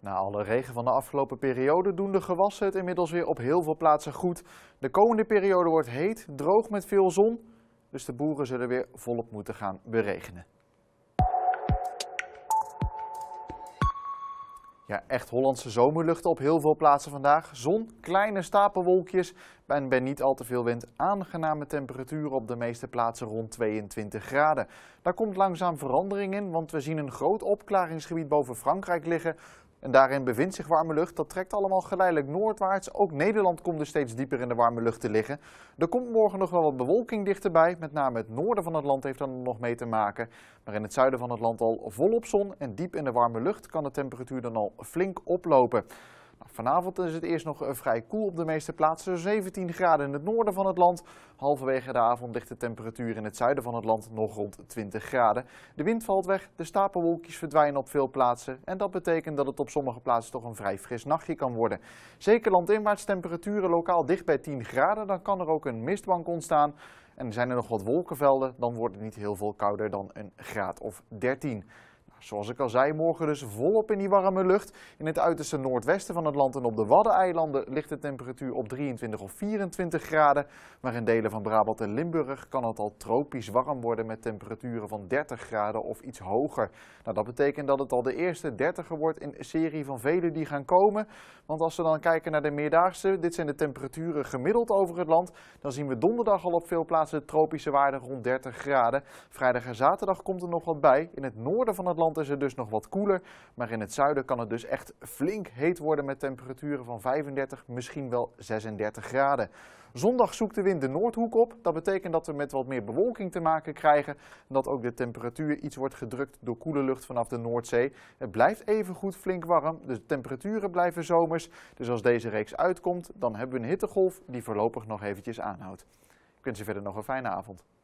Na alle regen van de afgelopen periode doen de gewassen het inmiddels weer op heel veel plaatsen goed. De komende periode wordt heet, droog met veel zon, dus de boeren zullen weer volop moeten gaan beregenen. Ja, echt Hollandse zomerlucht op heel veel plaatsen vandaag. Zon, kleine stapelwolkjes en bij niet al te veel wind aangename temperaturen op de meeste plaatsen rond 22 graden. Daar komt langzaam verandering in, want we zien een groot opklaringsgebied boven Frankrijk liggen. En daarin bevindt zich warme lucht. Dat trekt allemaal geleidelijk noordwaarts. Ook Nederland komt er steeds dieper in de warme lucht te liggen. Er komt morgen nog wel wat bewolking dichterbij. Met name het noorden van het land heeft dan nog mee te maken. Maar in het zuiden van het land al volop zon en diep in de warme lucht kan de temperatuur dan al flink oplopen. Vanavond is het eerst nog eh, vrij koel op de meeste plaatsen, 17 graden in het noorden van het land. Halverwege de avond ligt de temperatuur in het zuiden van het land nog rond 20 graden. De wind valt weg, de stapelwolkjes verdwijnen op veel plaatsen en dat betekent dat het op sommige plaatsen toch een vrij fris nachtje kan worden. Zeker landinwaarts temperaturen lokaal dicht bij 10 graden, dan kan er ook een mistbank ontstaan. En zijn er nog wat wolkenvelden, dan wordt het niet heel veel kouder dan een graad of 13 zoals ik al zei, morgen dus volop in die warme lucht. In het uiterste noordwesten van het land en op de Waddeneilanden ligt de temperatuur op 23 of 24 graden. Maar in delen van Brabant en Limburg kan het al tropisch warm worden met temperaturen van 30 graden of iets hoger. Nou, dat betekent dat het al de eerste 30er wordt in een serie van vele die gaan komen. Want als we dan kijken naar de meerdaagse, dit zijn de temperaturen gemiddeld over het land. Dan zien we donderdag al op veel plaatsen de tropische waarden rond 30 graden. Vrijdag en zaterdag komt er nog wat bij. In het noorden van het land is het dus nog wat koeler, maar in het zuiden kan het dus echt flink heet worden met temperaturen van 35, misschien wel 36 graden. Zondag zoekt de wind de noordhoek op. Dat betekent dat we met wat meer bewolking te maken krijgen. En dat ook de temperatuur iets wordt gedrukt door koele lucht vanaf de Noordzee. Het blijft even goed flink warm. De temperaturen blijven zomers. Dus als deze reeks uitkomt, dan hebben we een hittegolf die voorlopig nog eventjes aanhoudt. Ik wens je verder nog een fijne avond.